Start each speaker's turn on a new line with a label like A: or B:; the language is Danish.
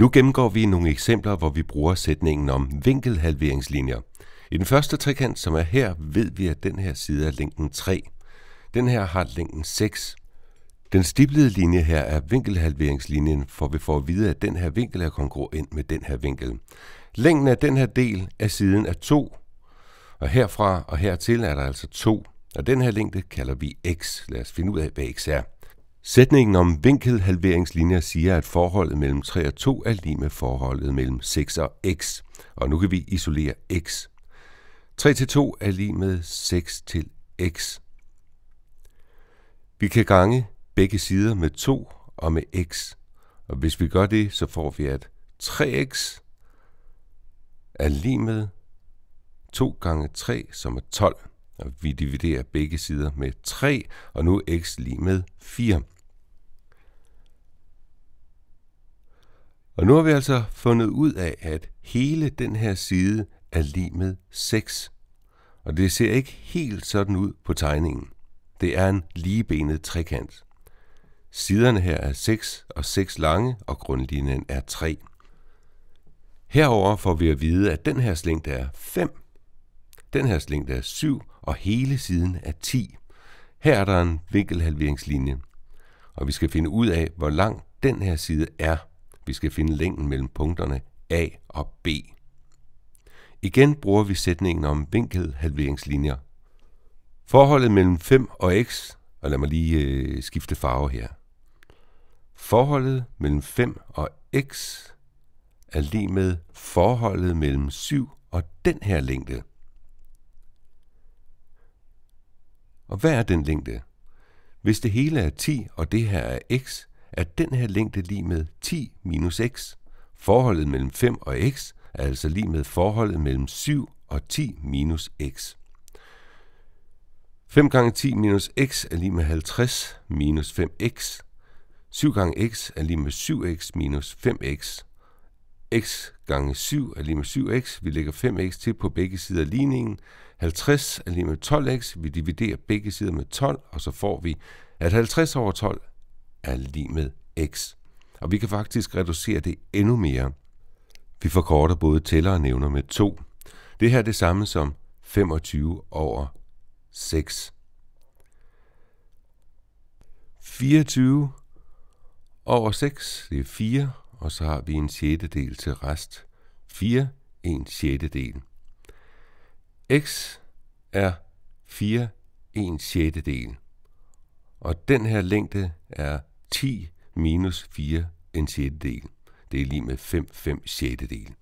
A: Nu gennemgår vi nogle eksempler, hvor vi bruger sætningen om vinkelhalveringslinjer. I den første trekant, som er her, ved vi, at den her side er længden 3. Den her har længden 6. Den stiplede linje her er vinkelhalveringslinjen, for vi får at vide, at den her vinkel er kongruent med den her vinkel. Længden af den her del af siden er 2, og herfra og hertil er der altså 2, og den her længde kalder vi x. Lad os finde ud af, hvad x er. Sætningen om vinkelhalveringslinjer siger, at forholdet mellem 3 og 2 er lige med forholdet mellem 6 og x, og nu kan vi isolere x. 3 til 2 er lige med 6 til x. Vi kan gange begge sider med 2 og med x, og hvis vi gør det, så får vi, at 3x er lige med 2 gange 3, som er 12 og vi dividerer begge sider med 3, og nu x lige med 4. Og nu har vi altså fundet ud af, at hele den her side er lige med 6. Og det ser ikke helt sådan ud på tegningen. Det er en ligebenet trekant. Siderne her er 6 og 6 lange, og grundlinjen er 3. Herover får vi at vide, at den her slængde er 5 den her længde er 7, og hele siden er 10. Her er der en vinkelhalveringslinje, og vi skal finde ud af, hvor lang den her side er. Vi skal finde længden mellem punkterne A og B. Igen bruger vi sætningen om vinkelhalveringslinjer. Forholdet mellem 5 og x, og lad mig lige øh, skifte farve her. Forholdet mellem 5 og x er lige med forholdet mellem 7 og den her længde. Og hvad er den længde? Hvis det hele er 10, og det her er x, er den her længde lige med 10 minus x. Forholdet mellem 5 og x er altså lige med forholdet mellem 7 og 10 minus x. 5 gange 10 minus x er lige med 50 minus 5x. 7 gange x er lige med 7x minus 5x. x gange 7 er lige med 7x. Vi lægger 5x til på begge sider af ligningen. 50 er lige med 12x. Vi dividerer begge sider med 12, og så får vi, at 50 over 12 er lige med x. Og vi kan faktisk reducere det endnu mere. Vi forkorter både tæller og nævner med 2. Det her er det samme som 25 over 6. 24 over 6, det er 4, og så har vi en sjettedel til rest. 4, en sjettedel x er 4 1 sjettedel, og den her længde er 10 minus 4 en sjettedel. Det er lige med 5 5 sjettedel.